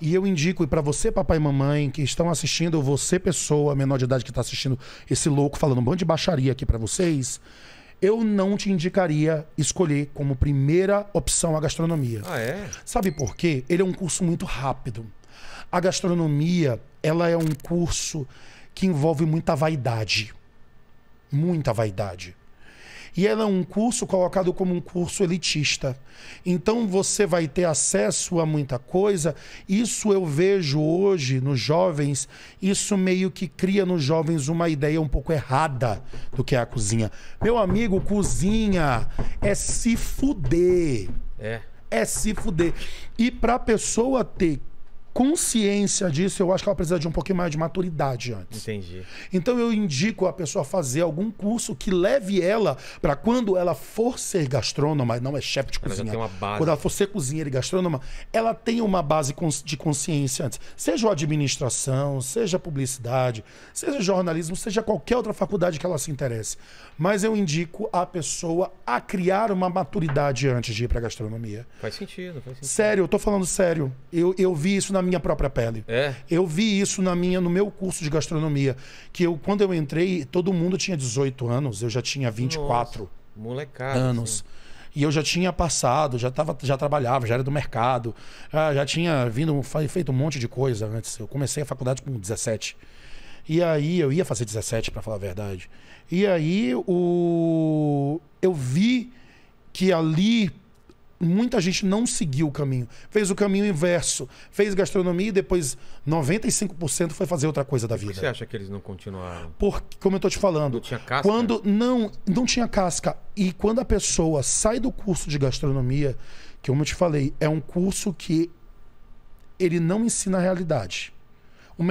E eu indico para você, papai e mamãe, que estão assistindo, ou você, pessoa menor de idade que está assistindo esse louco falando um bando de baixaria aqui para vocês, eu não te indicaria escolher como primeira opção a gastronomia. Ah, é? Sabe por quê? Ele é um curso muito rápido. A gastronomia, ela é um curso que envolve muita vaidade. Muita vaidade. E ela é um curso colocado como um curso elitista. Então você vai ter acesso a muita coisa. Isso eu vejo hoje nos jovens, isso meio que cria nos jovens uma ideia um pouco errada do que é a cozinha. Meu amigo, cozinha é se fuder. É. É se fuder. E para a pessoa ter consciência disso, eu acho que ela precisa de um pouquinho mais de maturidade antes. Entendi. Então eu indico a pessoa fazer algum curso que leve ela para quando ela for ser gastrônoma, não é chefe de cozinha. Ela tem uma base. Quando ela for ser cozinheira e gastrônoma, ela tem uma base de consciência antes. Seja administração, seja publicidade, seja jornalismo, seja qualquer outra faculdade que ela se interesse. Mas eu indico a pessoa a criar uma maturidade antes de ir para gastronomia. Faz sentido, faz sentido. Sério, eu tô falando sério. Eu, eu vi isso na minha própria pele. É. Eu vi isso na minha, no meu curso de gastronomia. Que eu, quando eu entrei, todo mundo tinha 18 anos, eu já tinha 24 Nossa, assim. anos. E eu já tinha passado, já, tava, já trabalhava, já era do mercado, já tinha vindo, feito um monte de coisa antes. Eu comecei a faculdade com 17. E aí eu ia fazer 17, para falar a verdade. E aí o eu vi que ali muita gente não seguiu o caminho. Fez o caminho inverso. Fez gastronomia e depois 95% foi fazer outra coisa da vida. Por que você acha que eles não continuaram? Porque, como eu tô te falando. Não tinha casca? Quando, não, não tinha casca. E quando a pessoa sai do curso de gastronomia, que como eu te falei, é um curso que ele não ensina a realidade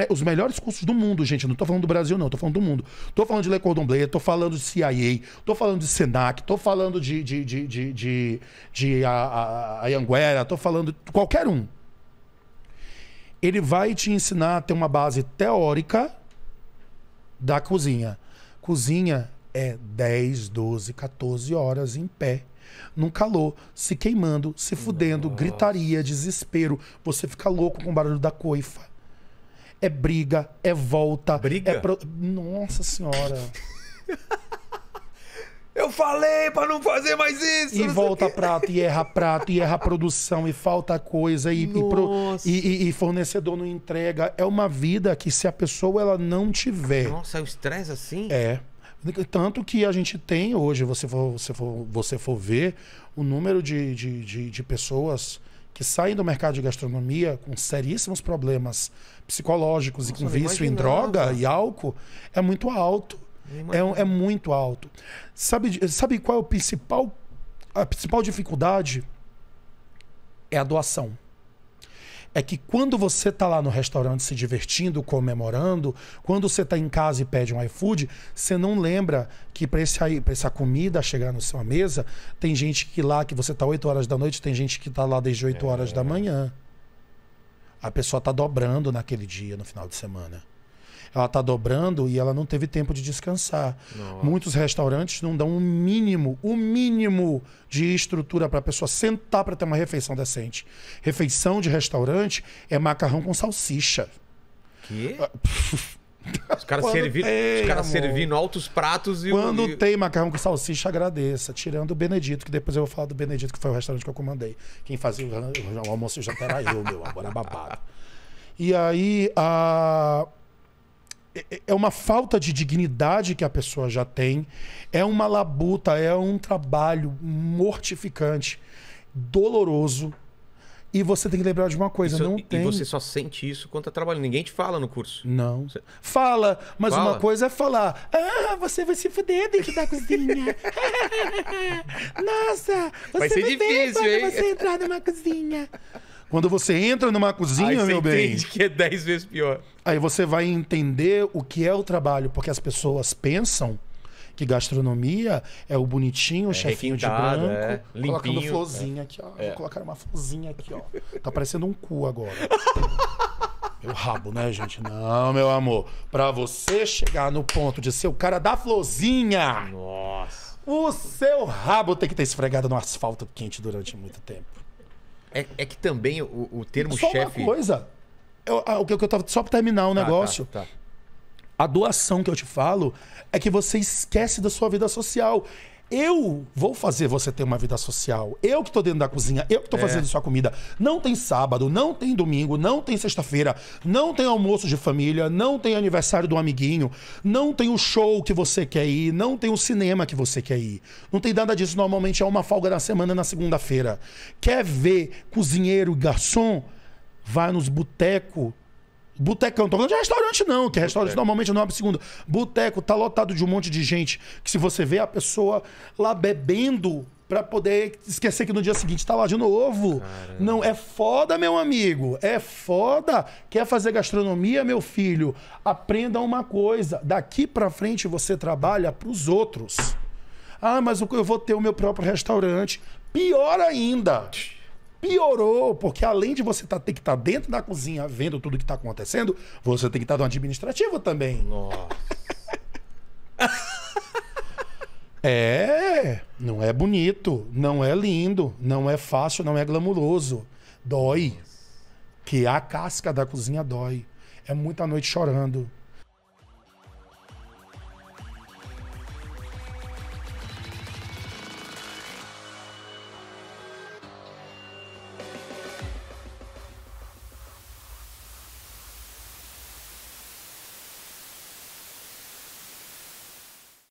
os melhores cursos do mundo, gente. Não estou falando do Brasil, não. Estou falando do mundo. Estou falando de Le Cordon Bleu, estou falando de CIA, estou falando de Senac, estou falando de, de, de, de, de, de a, a, Anguera, estou falando de qualquer um. Ele vai te ensinar a ter uma base teórica da cozinha. Cozinha é 10, 12, 14 horas em pé num calor, se queimando, se fudendo, Nossa. gritaria, desespero. Você fica louco com o barulho da coifa é briga, é volta. Briga? É pro... Nossa senhora. Eu falei para não fazer mais isso. E volta prato, e erra prato, e erra produção, e falta coisa, e, e, pro, e, e, fornecedor não entrega. É uma vida que se a pessoa ela não tiver. Nossa, é o estresse assim? É. Tanto que a gente tem hoje, você for, você for, você for ver, o número de, de, de, de pessoas que saem do mercado de gastronomia com seríssimos problemas psicológicos Nossa, e com vício em droga e álcool é muito alto. É, é, muito alto. Sabe, sabe qual é o principal, a principal dificuldade? É a doação é que quando você está lá no restaurante se divertindo, comemorando, quando você está em casa e pede um iFood, você não lembra que para essa comida chegar na sua mesa, tem gente que lá, que você está 8 horas da noite, tem gente que está lá desde 8 horas da é. manhã. A pessoa está dobrando naquele dia, no final de semana ela está dobrando e ela não teve tempo de descansar. Nossa. Muitos restaurantes não dão o um mínimo, o um mínimo de estrutura para a pessoa sentar para ter uma refeição decente. Refeição de restaurante é macarrão com salsicha. Que? Os caras servindo cara servi altos pratos e Quando o... tem macarrão com salsicha, agradeça. Tirando o Benedito, que depois eu vou falar do Benedito, que foi o restaurante que eu comandei. Quem fazia o, almoço já era eu, meu, agora é babado. E aí, a. Uh é, é, é uma falta de dignidade que a pessoa já tem, é uma labuta, é um trabalho mortificante, doloroso. E você tem que lembrar de uma coisa, isso, não e tem. E você só sente isso quando tá trabalhando. Ninguém te fala no curso. Não. Você... Fala, mas fala. uma coisa é falar. Ah, você vai se fuder dentro da cozinha. Nossa, você vai ser vai difícil, ver hein? você entrar numa cozinha. Quando você entra numa cozinha, Aí meu bem. entende que é 10 vezes pior. Aí você vai entender o que é o trabalho, porque as pessoas pensam que gastronomia é o bonitinho, é, chefinho de branco, é, limpinho, colocando florzinha é. aqui, ó. É. Vou colocar uma florzinha aqui, ó. Tá parecendo um cu agora. meu rabo, né, gente? Não, meu amor. Pra você chegar no ponto de ser o cara da florzinha, Nossa. o seu rabo tem que ter esfregado no asfalto quente durante muito tempo. É, é que também o, o termo só chefe. Uma coisa. Ah, o que eu tava. Só pra terminar o tá, tá negócio. Tá, tá. A doação que eu te falo é que você esquece da sua vida social. Eu vou fazer você ter uma vida social. Eu que tô dentro da cozinha, eu que tô é. fazendo sua comida. Não tem sábado, não tem domingo, não tem sexta-feira, não tem almoço de família, não tem aniversário do amiguinho, não tem o show que você quer ir, não tem o cinema que você quer ir. Não tem nada disso. Normalmente é uma folga na semana na segunda-feira. Quer ver cozinheiro e garçom? Vai nos botecos Botecão, tô falando de restaurante não, que restaurante Boteco. normalmente não abre segunda. Boteco tá lotado de um monte de gente que se você vê a pessoa lá bebendo para poder esquecer que no dia seguinte tá lá de novo. Caramba. Não, é foda, meu amigo. É foda. Quer fazer gastronomia, meu filho? Aprenda uma coisa. Daqui para frente você trabalha para os outros. Ah, mas eu vou ter o meu próprio restaurante. Pior ainda piorou, porque além de você tá, ter que estar tá dentro da cozinha vendo tudo que está acontecendo, você tem que estar tá no administrativo também. Nossa. é, não é bonito, não é lindo, não é fácil, não é glamuroso. Dói. Que a casca da cozinha dói. É muita noite chorando.